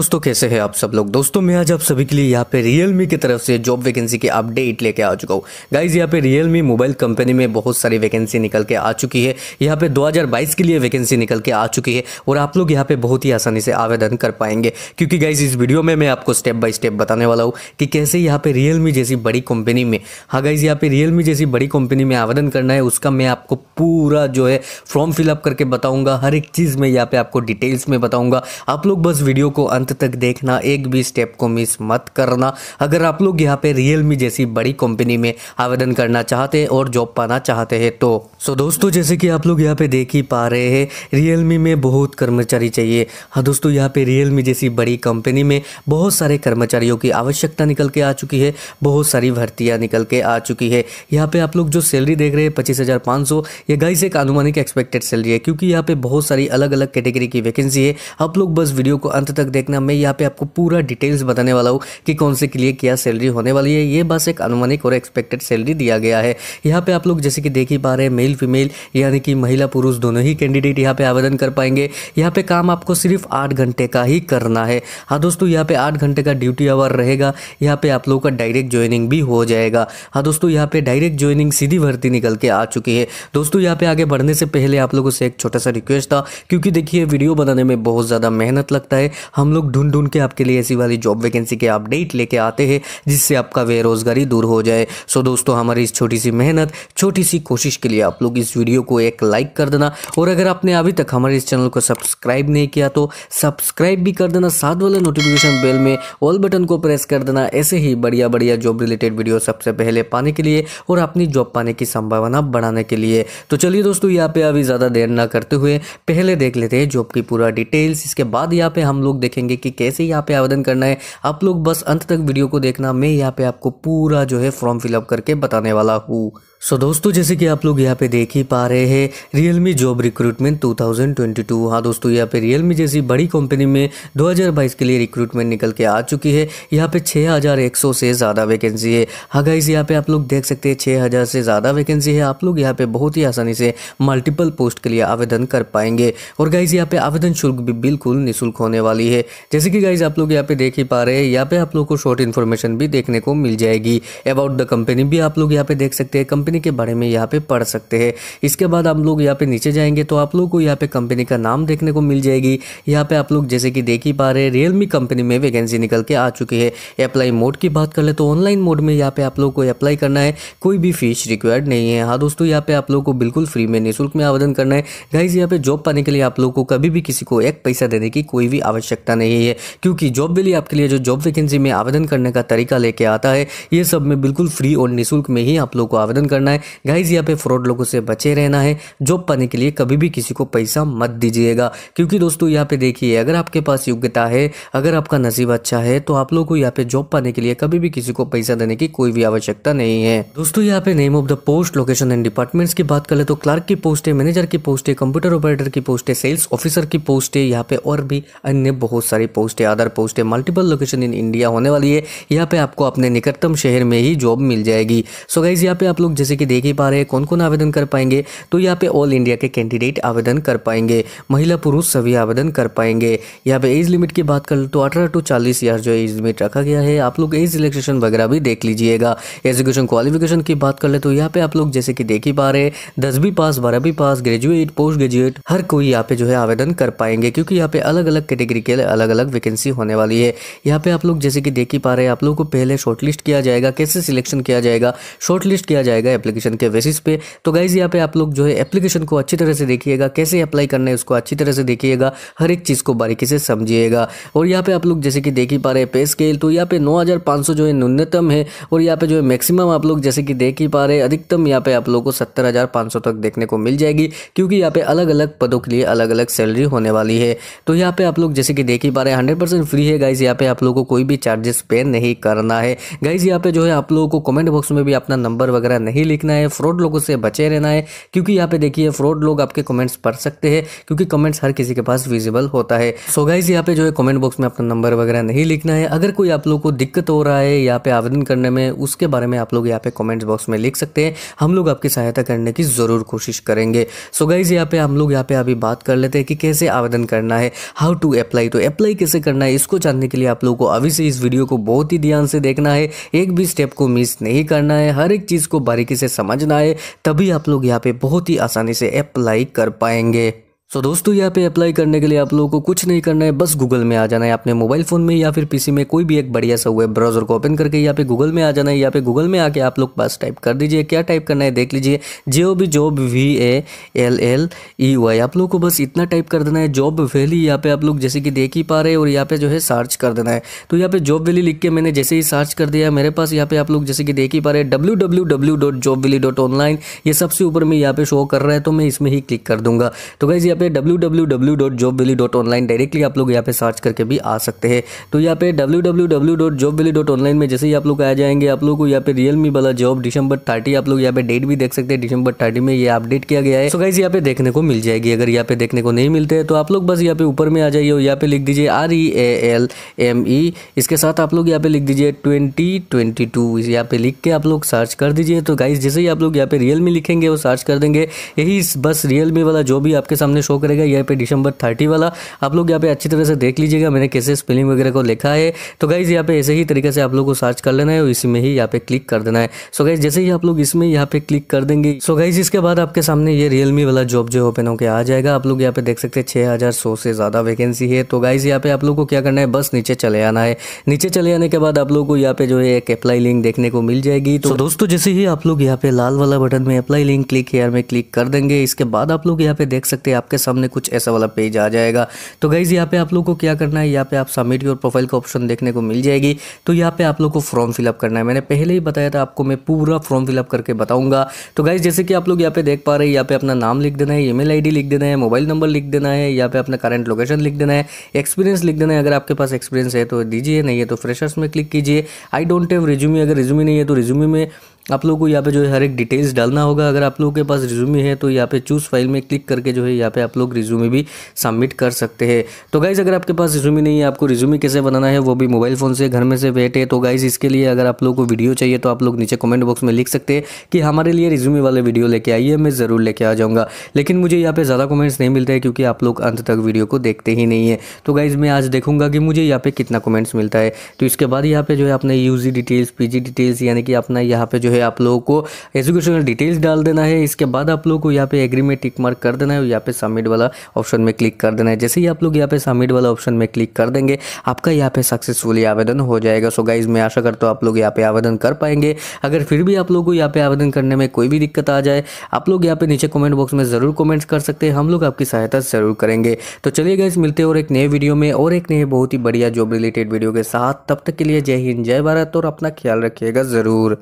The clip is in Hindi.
दोस्तों कैसे हैं आप सब लोग दोस्तों मैं आज आप सभी के लिए यहाँ पे मी की तरफ से जॉब वैकेंसी की अपडेट लेके आ चुका हूँ गाइज यहाँ पे मी मोबाइल कंपनी में बहुत सारी वैकेंसी निकल के आ चुकी है यहाँ पे 2022 के लिए वैकेंसी निकल के आ चुकी है और आप लोग यहाँ पे बहुत ही आसानी से आवेदन कर पाएंगे क्योंकि गाइज इस वीडियो में मैं आपको स्टेप बाय स्टेप बताने वाला हूँ कि कैसे यहाँ पे रियलमी जैसी बड़ी कंपनी में हाँ गाइज यहाँ पे रियलमी जैसी बड़ी कंपनी में आवेदन करना है उसका मैं आपको पूरा जो है फॉर्म फिलअप करके बताऊँगा हर एक चीज़ में यहाँ पे आपको डिटेल्स में बताऊँगा आप लोग बस वीडियो को अंत तक देखना एक भी स्टेप को मिस मत करना अगर आप लोग यहाँ पे रियलमी जैसी बड़ी कंपनी में आवेदन करना चाहते हैं और जॉब पाना चाहते हैं तो सो दोस्तों जैसे कि आप लोग यहाँ पे देख ही पा रहे हैं रियलमी में बहुत कर्मचारी चाहिए हाँ दोस्तों यहाँ पे रियलमी जैसी बड़ी कंपनी में बहुत सारे कर्मचारियों की आवश्यकता निकल के आ चुकी है बहुत सारी भर्तियाँ निकल के आ चुकी है यहाँ पे आप लोग जो सैलरी देख रहे हैं पच्चीस हज़ार पाँच सौ ये गाइस एक अनुमानिक एक्सपेक्टेड सैलरी है क्योंकि यहाँ पे बहुत सारी अलग अलग कैटेगरी की वैकेंसी है आप लोग बस वीडियो को अंत तक देखना ना मैं यहाँ पे आपको पूरा डिटेल्स बताने वाला हूँ कि कौन से के लिए क्या सैलरी होने वाली है ये बस एक अनुमानिक और एक्सपेक्टेड सैलरी दिया गया है यहाँ पे आप लोग जैसे कि देख ही पा रहे हैं मेल फीमेल यानी कि महिला पुरुष दोनों ही कैंडिडेट यहाँ पे आवेदन कर पाएंगे यहाँ पे काम आपको सिर्फ आठ घंटे का ही करना है हाँ दोस्तों यहाँ पे आठ घंटे का ड्यूटी आवर रहेगा यहाँ पे आप लोगों का डायरेक्ट ज्वाइनिंग भी हो जाएगा हाँ दोस्तों यहाँ पे डायरेक्ट ज्वाइनिंग सीधी भर्ती निकल के आ चुकी है दोस्तों यहाँ पे आगे बढ़ने से पहले आप लोगों से एक छोटा सा रिक्वेस्ट था क्योंकि देखिए वीडियो बनाने में बहुत ज़्यादा मेहनत लगता है हम लोग ढूंढ ढूंढ के आपके लिए ऐसी वाली जॉब वैकेंसी के अपडेट लेके आते हैं जिससे आपका बेरोजगारी दूर हो जाए सो दोस्तों हमारी इस छोटी सी मेहनत छोटी सी कोशिश के लिए आप लोग इस वीडियो को एक लाइक कर देना और अगर आपने अभी तक हमारे इस चैनल को सब्सक्राइब नहीं किया तो सब्सक्राइब भी कर देना साथ वाले नोटिफिकेशन बेल में ऑल बटन को प्रेस कर देना ऐसे ही बढ़िया बढ़िया जॉब रिलेटेड वीडियो सबसे पहले पाने के लिए और अपनी जॉब पाने की संभावना बढ़ाने के लिए तो चलिए दोस्तों यहाँ पे अभी ज़्यादा देर ना करते हुए पहले देख लेते हैं जॉब की पूरा डिटेल्स इसके बाद यहाँ पे हम लोग देखेंगे कि कैसे यहाँ पे आवेदन करना है आप लोग बस अंत तक वीडियो को देखना मैं यहाँ पे आपको पूरा जो है फॉर्म फिलअप करके बताने वाला हूँ सो so, दोस्तों जैसे कि आप लोग यहाँ पे देख ही पा रहे हैं रियलमी जॉब रिक्रूटमेंट 2022 हाँ दोस्तों यहाँ पे रियलमी जैसी बड़ी कंपनी में 2022 के लिए रिक्रूटमेंट निकल के आ चुकी है यहाँ पे 6100 से ज़्यादा वैकेंसी है हाँ गाइस यहाँ पे आप लोग देख सकते हैं 6000 से ज़्यादा वैकेंसी है आप लोग यहाँ पे बहुत ही आसानी से मल्टीपल पोस्ट के लिए आवेदन कर पाएंगे और गाइज यहाँ पे आवेदन शुल्क भी बिल्कुल निःशुल्क होने वाली है जैसे कि गाइज आप लोग यहाँ पे देख ही पा रहे हैं यहाँ पे आप लोग को शॉर्ट इन्फॉर्मेशन भी देखने को मिल जाएगी अबाउट द कंपनी भी आप लोग यहाँ पे देख सकते हैं कंपनी के बारे में यहाँ पे पढ़ सकते हैं इसके बाद हम लोग यहाँ पे नीचे जाएंगे तो आप लोग को यहाँ पे कंपनी का नाम देखने को मिल जाएगी यहाँ पे आप लोग जैसे कि देख ही पा रहे रियलमी कंपनी में वैकेंसी निकल के आ चुकी है अप्लाई मोड की बात कर ले तो ऑनलाइन मोड में यहाँ पे आप लोग को अप्लाई करना है कोई भी फीस रिक्वायर्ड नहीं है हाँ दोस्तों यहाँ पे आप लोग को बिल्कुल फ्री में निःशुल्क में आवेदन करना है गाइज यहाँ पे जॉब पाने के लिए आप लोग को कभी भी किसी को एक पैसा देने की कोई भी आवश्यकता नहीं है क्योंकि जॉब वेली आपके लिए जो जॉब वैकेंसी में आवेदन करने का तरीका लेके आता है ये सब में बिल्कुल फ्री और निःशुल्क में ही आप लोग को आवेदन करना करना है गाइज यहाँ पे फ्रॉड लोगों से बचे रहना है जॉब पाने के लिए कभी भी किसी को पैसा मत दीजिएगा क्योंकि दोस्तों यहाँ पे देखिए अगर आपके पास योग्यता है अगर आपका नसीब अच्छा है तो आप लोग को यहाँ पे जॉब पाने के लिए कभी भी किसी को पैसा देने की कोई भी आवश्यकता नहीं है दोस्तों यहाँ पे name of the post location and departments की बात करें तो क्लार्क की पोस्ट है मैनेजर की पोस्ट है कंप्यूटर ऑपरेटर की पोस्ट है सेल्स ऑफिसर की पोस्ट है यहाँ पे और भी अन्य बहुत सारी पोस्ट है अदर पोस्ट है मल्टीपल लोकेशन इन इंडिया होने वाली है यहाँ पे आपको अपने निकटतम शहर में ही जॉब मिल जाएगी सो गाइज यहाँ पे आप लोग जैसे कि देख ही पा रहे हैं कौन कौन आवेदन कर पाएंगे तो यहाँ पे ऑल इंडिया के कैंडिडेट आवेदन कर पाएंगे महिला पुरुष सभी आवेदन कर पाएंगे यहाँ पे एज लिमिट की बात कर तो अठारह टू चालीस ईयर जो एज लिमिट रखा गया है आप लोग एज रिलेक्सेशन वगैरह भी देख लीजिएगा एजुकेशन क्वालिफिकेशन की बात कर ले तो यहाँ पे आप लोग जैसे कि देख ही पा रहे दसवीं पास बारहवीं पास ग्रेजुएट पोस्ट ग्रेजुएट हर कोई यहाँ पे जो है आवेदन कर पाएंगे क्योंकि यहाँ पे अलग अलग कैटेगरी के लिए अलग अलग वैकेंसी होने वाली है यहाँ पे आप लोग जैसे कि देख ही पा रहे हैं आप लोगों को पहले शॉर्टलिस्ट किया जाएगा कैसे सिलेक्शन किया जाएगा शॉर्टलिस्ट किया जाएगा एप्लीकेशन के बेसिस पे तो गाइज यहाँ पे आप लोग जो है एप्लीकेशन को अच्छी तरह से देखिएगा कैसे अप्लाई करना है उसको अच्छी तरह से देखिएगा हर एक चीज़ को बारीकी से समझिएगा और यहाँ पे आप लोग जैसे कि देख ही पा रहे हैं पे स्केल तो यहाँ पे नौ जो है न्यूनतम है और यहाँ पे जो है मैक्सिमम आप लोग जैसे कि देख ही पा रहे अधिकतम यहाँ पे आप लोग को सत्तर तक देखने को मिल जाएगी क्योंकि यहाँ पे अलग अलग पदों के लिए अलग अलग सैलरी होने वाली है तो यहाँ पे आप लोग जैसे कि देख ही पा रहे हैं हंड्रेड फ्री है गाइज यहाँ पे आप लोग को कोई भी चार्जेस पे नहीं करना है गाइज यहाँ पे जो है आप लोगों को कमेंट बॉक्स में भी अपना नंबर वगैरह नहीं लिखना है फ्रॉड लोगों से बचे रहना है क्योंकि यहाँ पे देखिए फ्रॉड लोग आपके कमेंट्स पढ़ सकते हैं क्योंकि कमेंट्स हर किसी के पास विजिबल होता है सो गाइज यहाँ पे जो है कमेंट बॉक्स में अपना नंबर वगैरह नहीं लिखना है अगर कोई आप लोग को दिक्कत हो रहा है यहाँ पे आवेदन करने में उसके बारे में आप लोग यहाँ पे कॉमेंट्स बॉक्स में लिख सकते हैं हम लोग आपकी सहायता करने की ज़रूर कोशिश करेंगे सो गाइज यहाँ पे हम लोग यहाँ पे अभी बात कर लेते हैं कि कैसे आवेदन करना है हाउ टू अप्लाई तो अप्लाई कैसे करना है इसको जानने के लिए आप लोग को अभी से इस वीडियो को बहुत ही ध्यान से देखना है एक भी स्टेप को मिस नहीं करना है हर एक चीज़ को बारीकी से समझ ना आए तभी आप लोग यहाँ पे बहुत ही आसानी से अप्लाई कर पाएंगे सो so, दोस्तों यहाँ पे अप्लाई करने के लिए आप लोगों को कुछ नहीं करना है बस गूगल में आ जाना है अपने मोबाइल फ़ोन में या फिर पीसी में कोई भी एक बढ़िया सा हुआ ब्राउजर को ओपन करके यहाँ पे गूगल में आ जाना है यहाँ पे गूगल में आके आप लोग बस टाइप कर दीजिए क्या टाइप करना है देख लीजिए B job V A L L E Y आप लोग को बस इतना टाइप कर देना है जॉब वैली यहाँ पे आप लोग जैसे कि देख ही पा रहे और यहाँ पे जो है सर्च कर देना है तो यहाँ पे जॉब वैली लिख के मैंने जैसे ही सर्च कर दिया मेरे पास यहाँ पे आप लोग जैसे कि देख ही पा रहे हैं W W W dot job valley dot online ये सबसे ऊपर में यहाँ पे शो कर रहा है तो मैं इसमें ही क्लिक कर दूंगा तो गाइज पे www.jobbilly.online डायरेक्टली आप लोग यहाँ पे सर्च करके भी आ सकते हैं तो यहाँ पे www.jobbilly.online में जैसे ही आप लोग आ जाएंगे आप लोग को यहाँ पे रियलमी वाला जॉब डिसंबर थर्टी आप लोग यहाँ पे डेट भी देख सकते हैं डिसंबर थर्टी में ये अपडेट किया गया है सो गाइज यहाँ पे देखने को मिल जाएगी अगर यहाँ पे देखने को नहीं मिलते तो आप लोग बस यहाँ पे ऊपर में आ जाइए और यहाँ पे लिख दीजिए R E A L M E इसके साथ आप लोग यहाँ पे लिख दीजिए ट्वेंटी ट्वेंटी टू यहाँ पे लिख के आप लोग सर्च कर दीजिए तो गाइज जैसे ही आप लोग यहाँ पे रियल मी लिखेंगे और सर्च कर देंगे यही बस रियल मी वाला जो भी आपके सामने शो करेगा यहाँ पे डिसंबर थर्टी वाला आप लोग यहाँ पे अच्छी तरह से देख लीजिएगा मैंने कैसे स्पेलिंग वगैरह को लिखा है तो गाइज़ यहाँ पे ऐसे ही तरीके से आप लोग को सर्च कर लेना है और इसी में ही यहाँ पे क्लिक कर देना है सो गाइज जैसे ही आप लोग इसमें यहाँ पे क्लिक कर देंगे सो गाइज इसके बाद आपके सामने ये रियलमी वाला जॉब जो ओपन होकर आ जाएगा आप लोग यहाँ पे देख सकते हैं छः हज़ार सौ से ज़्यादा वैकेंसी है तो गाइज यहाँ पे आप लोग को क्या करना है बस नीचे चले आना है नीचे चले आने के बाद आप लोग को यहाँ पे जो है एक अप्लाई लिंक देखने को मिल जाएगी तो दोस्तों जैसे ही आप लोग यहाँ पे लाल वाला बटन में अप्लाई लिंक क्लिक हेयर में क्लिक कर देंगे इसके बाद आप लोग यहाँ पे देख सकते हैं आपके आपके सामने कुछ ऐसा वाला पेज आ जाएगा तो गाइज़ यहाँ पे आप लोग को क्या करना है यहाँ पे आप सबमिट योर प्रोफाइल का ऑप्शन देखने को मिल जाएगी तो यहाँ पे आप लोग को फॉर्म फिलअप करना है मैंने पहले ही बताया था आपको मैं पूरा फॉर्म फिलअप करके बताऊंगा तो गाइज़ जैसे कि आप लोग यहाँ पे देख पा रहे हैं यहाँ पे अपना नाम लिख देना है ई मेल लिख देना है मोबाइल नंबर लिख देना है यहाँ पे अपना करंट लोकेशन लिख देना है एक्सपीरियंस लिख देना है अगर आपके पास एक्सपीरियंस है तो दीजिए नहीं है तो फ्रेशर्स में क्लिक कीजिए आई डोंट हैव रिज्यूमी अगर रिज्यूमी नहीं है तो रिज्यूमी में आप लोगों को यहाँ पे जो है हर एक डिटेल्स डालना होगा अगर आप लोगों के पास रिज्यूमे है तो यहाँ पे चूज़ फाइल में क्लिक करके जो है यहाँ पे आप लोग रिज्यूमे भी सबमिट कर सकते हैं तो गाइज़ अगर आपके पास रिज्यूमे नहीं है आपको रिज्यूमे कैसे बनाना है वो भी मोबाइल फ़ोन से घर में से बैठे तो गाइज़ इसके लिए अगर आप लोग को वीडियो चाहिए तो आप लोग नीचे कॉमेंट बॉक्स में लिख सकते हैं कि हमारे लिए रिज्यूमे वाले वीडियो लेके आइए मैं ज़रूर लेके आ जाऊँगा लेकिन मुझे यहाँ पर ज़्यादा कमेंट्स नहीं मिलते हैं क्योंकि आप लोग अंत तक वीडियो को देखते ही नहीं है तो गाइज़ मैं आज देखूँगा कि मुझे यहाँ पर कितना कॉमेंट्स मिलता है तो इसके बाद यहाँ पर जो है अपने यू डिटेल्स पी डिटेल्स यानी कि अपना यहाँ पर जो है है आप लोगों को एजुकेशनल डिटेल्स डाल देना है इसके बाद आप लोगों को यहाँ पे एग्री में टिक मार्क कर देना है और यहाँ पे सबमिट वाला ऑप्शन में क्लिक कर देना है जैसे ही आप लोग यहाँ पे सबमिट वाला ऑप्शन में क्लिक कर देंगे आपका यहाँ पे सक्सेसफुली आवेदन हो जाएगा सो गाइज मैं आशा करता हूँ आप लोग यहाँ पे आवेदन कर पाएंगे अगर फिर भी आप लोग को यहाँ पे आवेदन करने में कोई भी दिक्कत आ जाए आप लोग यहाँ पे नीचे कॉमेंट बॉक्स में ज़रूर कॉमेंट्स कर सकते हैं हम लोग आपकी सहायता ज़रूर करेंगे तो चलिए गाइज मिलते हैं और एक नए वीडियो में और एक नए बहुत ही बढ़िया जॉब रिलेटेड वीडियो के साथ तब तक के लिए जय हिंद जय भारत और अपना ख्याल रखिएगा ज़रूर